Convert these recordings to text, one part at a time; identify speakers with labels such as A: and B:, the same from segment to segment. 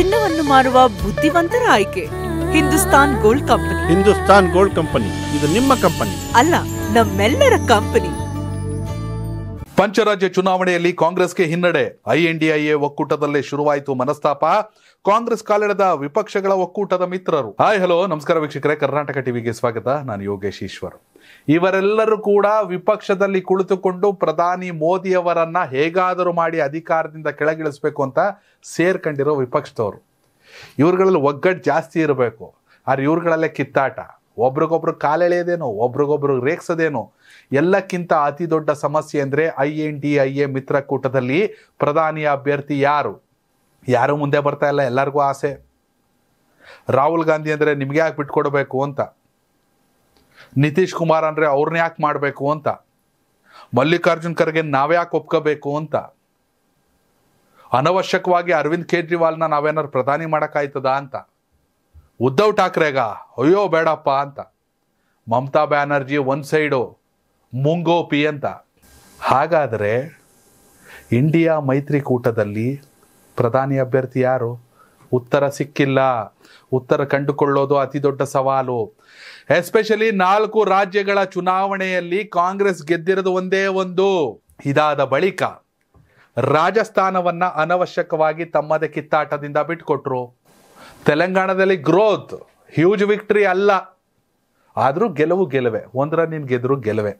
A: ಚಿನ್ನವನ್ನು ಮಾರುವ ಬುದ್ಧಿವಂತರ ಆಯ್ಕೆ Hindustan gold company Hindustan gold company ಇದು ನಿಮ್ಮ ಕಂಪನಿ ಅಲ್ಲ ನಮ್ಮೆಲ್ಲರ ಕಂಪನಿ ಪಂಚರಾಜ್ಯ ಚುನಾವಣೆಯಲ್ಲಿ ಕಾಂಗ್ರೆಸ್ಗೆ ಹಿನ್ನಡೆ ಐಎನ್ಡಿಐಎ ಒಕ್ಕೂಟದಲ್ಲೇ ಶುರುವಾಯಿತು ಮನಸ್ತಾಪ ಕಾಂಗ್ರೆಸ್ ಕಾಲಿಡದ ವಿಪಕ್ಷಗಳ ಒಕ್ಕೂಟದ ಮಿತ್ರರು ಹಾಯ್ ಹಲೋ ನಮಸ್ಕಾರ ವೀಕ್ಷಕರೇ ಕರ್ನಾಟಕ ಟಿವಿಗೆ ಸ್ವಾಗತ ನಾನು ಯೋಗೇಶ್ ಈಶ್ವರ್ ಇವರೆಲ್ಲರೂ ಕೂಡ ವಿಪಕ್ಷದಲ್ಲಿ ಕುಳಿತುಕೊಂಡು ಪ್ರಧಾನಿ ಮೋದಿಯವರನ್ನ ಹೇಗಾದರೂ ಮಾಡಿ ಅಧಿಕಾರದಿಂದ ಕೆಳಗಿಳಿಸ್ಬೇಕು ಅಂತ ಸೇರ್ಕೊಂಡಿರೋ ವಿಪಕ್ಷದವರು ಇವ್ರುಗಳಲ್ಲಿ ಒಗ್ಗಟ್ಟು ಜಾಸ್ತಿ ಇರಬೇಕು ಆದ್ರೆ ಇವ್ರುಗಳಲ್ಲೇ ಕಿತ್ತಾಟ ಒಬ್ರಿಗೊಬ್ರು ಕಾಲೆಳೆಯೋದೇನು ಒಬ್ರಿಗೊಬ್ರು ರೇಗ್ಸೋದೇನು ಎಲ್ಲಕ್ಕಿಂತ ಅತಿ ದೊಡ್ಡ ಸಮಸ್ಯೆ ಅಂದರೆ I N D I A ಮಿತ್ರಕೂಟದಲ್ಲಿ ಪ್ರಧಾನಿ ಅಭ್ಯರ್ಥಿ ಯಾರು ಯಾರು ಮುಂದೆ ಬರ್ತಾ ಇಲ್ಲ ಎಲ್ಲರಿಗೂ ಆಸೆ ರಾಹುಲ್ ಗಾಂಧಿ ಅಂದರೆ ನಿಮಗೆ ಯಾಕೆ ಬಿಟ್ಕೊಡ್ಬೇಕು ಅಂತ ನಿತೀಶ್ ಕುಮಾರ್ ಅಂದರೆ ಅವ್ರನ್ನ ಯಾಕೆ ಮಾಡಬೇಕು ಅಂತ ಮಲ್ಲಿಕಾರ್ಜುನ್ ಖರ್ಗೆ ನಾವ್ಯಾಕೆ ಒಪ್ಕೋಬೇಕು ಅಂತ ಅನವಶ್ಯಕವಾಗಿ ಅರವಿಂದ್ ಕೇಜ್ರಿವಾಲ್ನ ನಾವೇನಾದ್ರು ಪ್ರಧಾನಿ ಮಾಡೋಕ್ಕಾಯ್ತದ ಅಂತ ಉದ್ಧವ್ ಠಾಕ್ರೆಗ ಅಯ್ಯೋ ಬೇಡಪ್ಪ ಅಂತ ಮಮತಾ ಬ್ಯಾನರ್ಜಿ ಒಂದು ಸೈಡು ಮುಂಗೋಪಿ ಅಂತ ಹಾಗಾದರೆ ಇಂಡಿಯಾ ಮೈತ್ರಿಕೂಟದಲ್ಲಿ ಪ್ರಧಾನಿ ಅಭ್ಯರ್ಥಿ ಯಾರು ಉತ್ತರ ಸಿಕ್ಕಿಲ್ಲ ಉತ್ತರ ಕಂಡುಕೊಳ್ಳೋದು ಅತಿ ದೊಡ್ಡ ಸವಾಲು ಎಸ್ಪೆಷಲಿ ನಾಲ್ಕು ರಾಜ್ಯಗಳ ಚುನಾವಣೆಯಲ್ಲಿ ಕಾಂಗ್ರೆಸ್ ಗೆದ್ದಿರೋದು ಒಂದೇ ಒಂದು ಇದಾದ ಬಳಿಕ ರಾಜಸ್ಥಾನವನ್ನು ಅನವಶ್ಯಕವಾಗಿ ತಮ್ಮದೇ ಕಿತ್ತಾಟದಿಂದ ಬಿಟ್ಕೊಟ್ರು ತೆಲಂಗಾಣದಲ್ಲಿ ಗ್ರೋತ್ ಹ್ಯೂಜ್ ವಿಕ್ಟ್ರಿ ಅಲ್ಲ ಆದರೂ ಗೆಲುವು ಗೆಲುವೆ ಒಂದರ ನೀನು ಗೆದ್ರು ಗೆಲುವೆ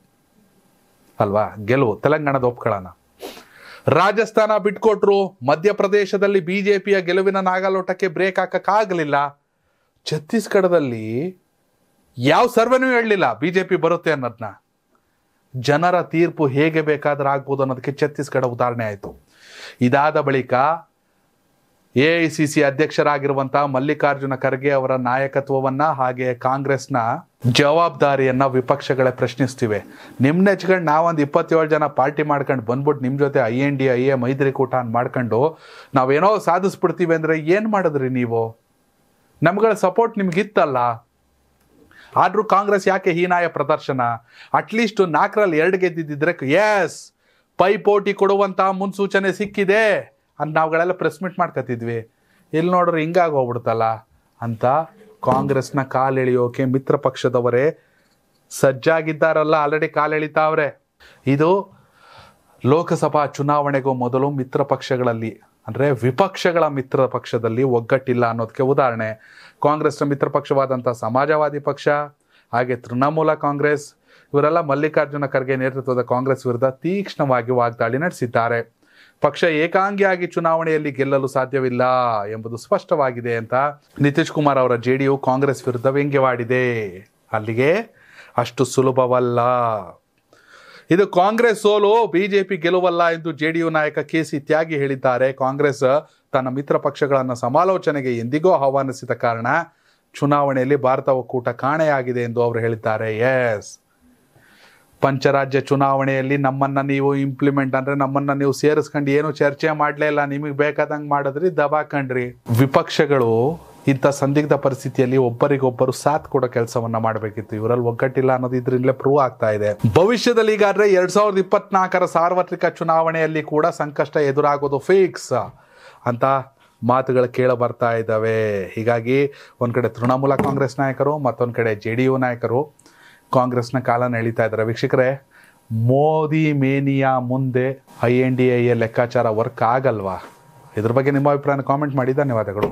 A: ಅಲ್ವಾ ಗೆಲುವು ತೆಲಂಗಾಣದ ಒಪ್ಕೊಳ್ಳೋಣ ರಾಜಸ್ಥಾನ ಬಿಟ್ಕೊಟ್ರು ಮಧ್ಯಪ್ರದೇಶದಲ್ಲಿ ಬಿಜೆಪಿಯ ಗೆಲುವಿನ ನಾಗಾಲೋಟಕ್ಕೆ ಬ್ರೇಕ್ ಆಗಲಿಲ್ಲ ಛತ್ತೀಸ್ಗಢದಲ್ಲಿ ಯಾವ ಸರ್ವೆನೂ ಹೇಳಲಿಲ್ಲ ಬಿಜೆಪಿ ಬರುತ್ತೆ ಅನ್ನೋದನ್ನ ಜನರ ತೀರ್ಪು ಹೇಗೆ ಬೇಕಾದ್ರೆ ಆಗ್ಬೋದು ಅನ್ನೋದಕ್ಕೆ ಛತ್ತೀಸ್ಗಢ ಉದಾಹರಣೆ ಆಯಿತು ಇದಾದ ಬಳಿಕ ಎ ಐ ಸಿ ಸಿ ಅಧ್ಯಕ್ಷರಾಗಿರುವಂತಹ ಮಲ್ಲಿಕಾರ್ಜುನ ಖರ್ಗೆ ಅವರ ನಾಯಕತ್ವವನ್ನ ಹಾಗೆ ಕಾಂಗ್ರೆಸ್ನ ಜವಾಬ್ದಾರಿಯನ್ನ ವಿಪಕ್ಷಗಳೇ ಪ್ರಶ್ನಿಸ್ತಿವೆ ನಿಮ್ನ ನೆಚ್ಕೊಂಡು ನಾವೊಂದು ಇಪ್ಪತ್ತೇಳು ಜನ ಪಾರ್ಟಿ ಮಾಡ್ಕೊಂಡು ಬಂದ್ಬಿಟ್ಟು ನಿಮ್ಮ ಜೊತೆ I N D I A ಮೈತ್ರಿಕೂಟ ಅಂತ ಮಾಡ್ಕೊಂಡು ನಾವೇನೋ ಸಾಧಿಸ್ಬಿಡ್ತೀವಿ ಅಂದರೆ ಏನು ಮಾಡಿದ್ರಿ ನೀವು ನಮ್ಗಳ ಸಪೋರ್ಟ್ ನಿಮ್ಗಿತ್ತಲ್ಲ ಆದರೂ ಕಾಂಗ್ರೆಸ್ ಯಾಕೆ ಹೀನಾಯ ಪ್ರದರ್ಶನ ಅಟ್ಲೀಸ್ಟ್ ನಾಲ್ಕರಲ್ಲಿ ಎರಡು ಗೆದ್ದಿದ್ದರೆ ಎಸ್ ಪೈಪೋಟಿ ಕೊಡುವಂತಹ ಮುನ್ಸೂಚನೆ ಸಿಕ್ಕಿದೆ ಅಂತ ನಾವುಗಳೆಲ್ಲ ಪ್ರೆಸ್ ಮೀಟ್ ಮಾಡ್ಕೊತಿದ್ವಿ ಇಲ್ಲಿ ನೋಡ್ರೆ ಹಿಂಗಾಗಿ ಹೋಗ್ಬಿಡ್ತಲ್ಲ ಅಂತ ಕಾಂಗ್ರೆಸ್ನ ಕಾಲೆಳೆಯೋಕೆ ಎಳಿಯೋಕೆ ಮಿತ್ರ ಪಕ್ಷದವರೇ ಸಜ್ಜಾಗಿದ್ದಾರಲ್ಲ ಆಲ್ರೆಡಿ ಕಾಲೆಳಿತಾವ್ರೆ ಎಳಿತಾವ್ರೆ ಇದು ಲೋಕಸಭಾ ಚುನಾವಣೆಗೂ ಮೊದಲು ಮಿತ್ರ ಪಕ್ಷಗಳಲ್ಲಿ ಅಂದರೆ ವಿಪಕ್ಷಗಳ ಮಿತ್ರ ಪಕ್ಷದಲ್ಲಿ ಒಗ್ಗಟ್ಟಿಲ್ಲ ಅನ್ನೋದಕ್ಕೆ ಉದಾಹರಣೆ ಕಾಂಗ್ರೆಸ್ನ ಮಿತ್ರ ಪಕ್ಷವಾದಂಥ ಸಮಾಜವಾದಿ ಪಕ್ಷ ಹಾಗೆ ತೃಣಮೂಲ ಕಾಂಗ್ರೆಸ್ ಇವರೆಲ್ಲ ಮಲ್ಲಿಕಾರ್ಜುನ ಖರ್ಗೆ ನೇತೃತ್ವದ ಕಾಂಗ್ರೆಸ್ ವಿರುದ್ಧ ತೀಕ್ಷ್ಣವಾಗಿ ವಾಗ್ದಾಳಿ ನಡೆಸಿದ್ದಾರೆ ಪಕ್ಷ ಏಕಾಂಗಿಯಾಗಿ ಚುನಾವಣೆಯಲ್ಲಿ ಗೆಲ್ಲಲು ಸಾಧ್ಯವಿಲ್ಲ ಎಂಬುದು ಸ್ಪಷ್ಟವಾಗಿದೆ ಅಂತ ನಿತೀಶ್ ಕುಮಾರ್ ಅವರ ಜೆಡಿಯು ಕಾಂಗ್ರೆಸ್ ವಿರುದ್ಧ ವ್ಯಂಗ್ಯವಾಡಿದೆ ಅಲ್ಲಿಗೆ ಅಷ್ಟು ಸುಲಭವಲ್ಲ ಇದು ಕಾಂಗ್ರೆಸ್ ಸೋಲು ಬಿಜೆಪಿ ಗೆಲುವಲ್ಲ ಎಂದು ಜೆಡಿಯು ನಾಯಕ ಕೆ ಸಿ ತ್ಯಾಗಿ ಹೇಳಿದ್ದಾರೆ ಕಾಂಗ್ರೆಸ್ ತನ್ನ ಮಿತ್ರ ಪಕ್ಷಗಳನ್ನು ಸಮಾಲೋಚನೆಗೆ ಎಂದಿಗೂ ಆಹ್ವಾನಿಸಿದ ಕಾರಣ ಚುನಾವಣೆಯಲ್ಲಿ ಭಾರತ ಒಕ್ಕೂಟ ಕಾಣೆಯಾಗಿದೆ ಎಂದು ಅವರು ಹೇಳಿದ್ದಾರೆ ಎಸ್ ಪಂಚರಾಜ್ಯ ಚುನಾವಣೆಯಲ್ಲಿ ನಮ್ಮನ್ನ ನೀವು ಇಂಪ್ಲಿಮೆಂಟ್ ಅಂದ್ರೆ ನಮ್ಮನ್ನ ನೀವು ಸೇರಿಸ್ಕೊಂಡು ಏನು ಚರ್ಚೆ ಮಾಡಲೇ ಇಲ್ಲ ನಿಮಗೆ ಬೇಕಾದಂಗೆ ಮಾಡಿದ್ರಿ ದಬಾಕಂಡ್ರಿ ವಿಪಕ್ಷಗಳು ಇಂಥ ಸಂದಿಗ್ಧ ಪರಿಸ್ಥಿತಿಯಲ್ಲಿ ಒಬ್ಬರಿಗೊಬ್ಬರು ಸಾಥ್ ಕೊಡೋ ಕೆಲಸವನ್ನ ಮಾಡಬೇಕಿತ್ತು ಇವರಲ್ಲಿ ಒಗ್ಗಟ್ಟಿಲ್ಲ ಅನ್ನೋದು ಇದರಿಂದಲೇ ಪ್ರೂವ್ ಆಗ್ತಾ ಇದೆ ಭವಿಷ್ಯದಲ್ಲಿ ಈಗಾದ್ರೆ ಎರಡ್ ಸಾವಿರದ ಇಪ್ಪತ್ನಾಲ್ಕರ ಸಾರ್ವತ್ರಿಕ ಚುನಾವಣೆಯಲ್ಲಿ ಕೂಡ ಸಂಕಷ್ಟ ಎದುರಾಗೋದು ಫಿಕ್ಸ್ ಅಂತ ಮಾತುಗಳು ಕೇಳ ಬರ್ತಾ ಇದ್ದಾವೆ ಹೀಗಾಗಿ ಒಂದ್ ಕಡೆ ತೃಣಮೂಲ ಕಾಂಗ್ರೆಸ್ ನಾಯಕರು ಮತ್ತೊಂದು ಕಡೆ ಜೆ ಡಿ ಯು ನಾಯಕರು ಕಾಂಗ್ರೆಸ್ನ ಕಾಲ ನಡೀತಾ ಇದ್ದಾರೆ ವೀಕ್ಷಕರೇ ಮೋದಿ ಮೇನಿಯಾ ಮುಂದೆ ಐ ಎನ್ ಡಿ ಎ ಲೆಕ್ಕಾಚಾರ ವರ್ಕ್ ಆಗಲ್ವಾ ಇದ್ರ ಬಗ್ಗೆ ನಿಮ್ಮ ಅಭಿಪ್ರಾಯನ ಕಾಮೆಂಟ್ ಮಾಡಿ ಧನ್ಯವಾದಗಳು